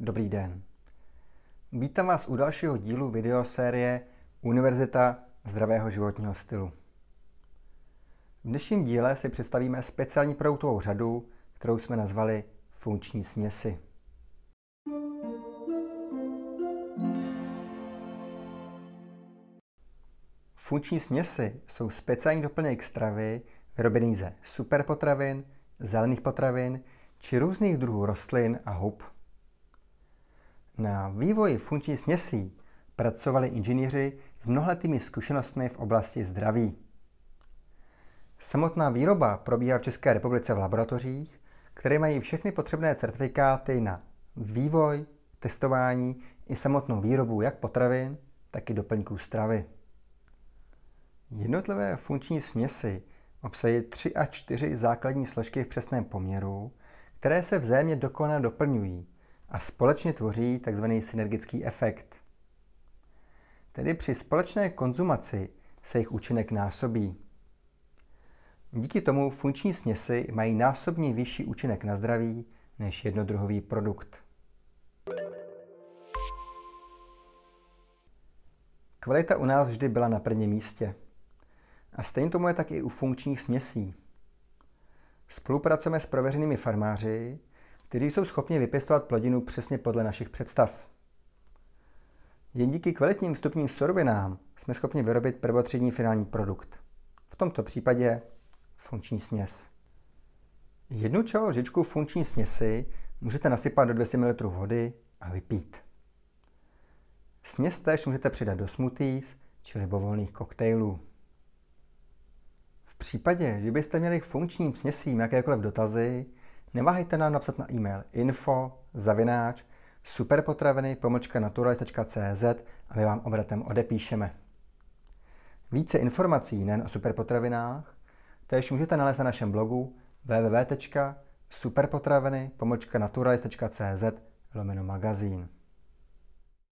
Dobrý den. Vítám vás u dalšího dílu videosérie Univerzita zdravého životního stylu. V dnešním díle si představíme speciální produktovou řadu, kterou jsme nazvali funkční směsi. Funkční směsi jsou speciální doplněk stravy vyrobený ze superpotravin, zelených potravin či různých druhů rostlin a hub. Na vývoji funkční směsí pracovali inženýři s mnohletými zkušenostmi v oblasti zdraví. Samotná výroba probíhá v České republice v laboratořích, které mají všechny potřebné certifikáty na vývoj, testování i samotnou výrobu jak potravin, tak i doplňků stravy. Jednotlivé funkční směsi obsahují 3 a 4 základní složky v přesném poměru, které se vzájemně dokonale doplňují – a společně tvoří tzv. synergický efekt. Tedy při společné konzumaci se jejich účinek násobí. Díky tomu funkční směsi mají násobně vyšší účinek na zdraví než jednodruhový produkt. Kvalita u nás vždy byla na prvním místě. A stejně tomu je tak i u funkčních směsí. Spolupracujeme s prověřenými farmáři, kteří jsou schopni vypěstovat plodinu přesně podle našich představ. Jen díky kvalitním vstupním surovinám jsme schopni vyrobit prvotřídní finální produkt. V tomto případě funkční směs. Jednu čelo lžičku funkční směsi můžete nasypat do 200 ml vody a vypít. Směs též můžete přidat do smoothies či libovolných koktejlů. V případě, že byste měli k funkčním směsím jakékoliv dotazy, Neváhejte nám napsat na e-mail info zavináč superpotraviny a my vám obratem odepíšeme. Více informací nejen o superpotravinách též můžete nalézt na našem blogu www.superpotraviny naturalist.cz lomeno magazín.